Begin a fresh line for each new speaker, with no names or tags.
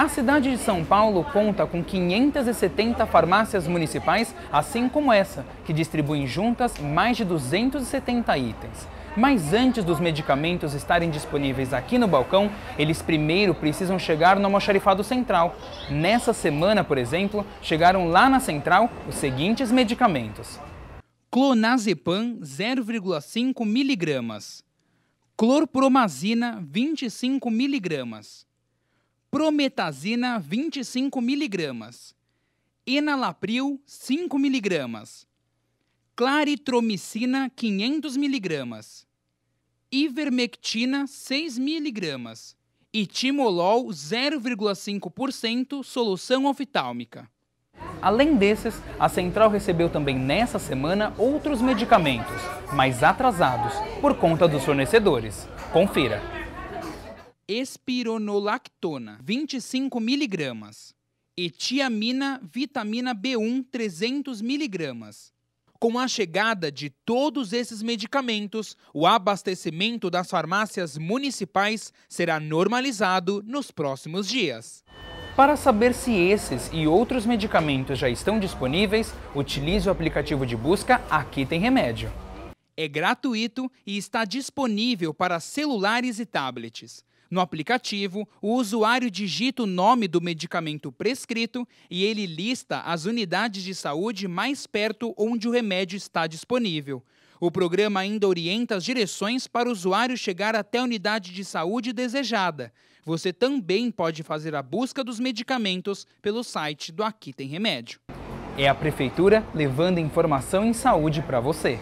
A cidade de São Paulo conta com 570 farmácias municipais, assim como essa, que distribuem juntas mais de 270 itens. Mas antes dos medicamentos estarem disponíveis aqui no balcão, eles primeiro precisam chegar no almoxarifado central. Nessa semana, por exemplo, chegaram lá na central os seguintes medicamentos: clonazepam 0,5 miligramas, clorpromazina 25 miligramas, prometazina 25 miligramas, enalapril 5 miligramas, claritromicina 500 miligramas, ivermectina 6 miligramas e timolol 0,5% solução oftálmica. Além desses, a central recebeu também nessa semana outros medicamentos, mas atrasados por conta dos fornecedores. Confira espironolactona, 25 miligramas, etiamina, vitamina B1, 300 miligramas. Com a chegada de todos esses medicamentos, o abastecimento das farmácias municipais será normalizado nos próximos dias. Para saber se esses e outros medicamentos já estão disponíveis, utilize o aplicativo de busca Aqui Tem Remédio. É gratuito e está disponível para celulares e tablets. No aplicativo, o usuário digita o nome do medicamento prescrito e ele lista as unidades de saúde mais perto onde o remédio está disponível. O programa ainda orienta as direções para o usuário chegar até a unidade de saúde desejada. Você também pode fazer a busca dos medicamentos pelo site do Aqui Tem Remédio. É a Prefeitura levando informação em saúde para você.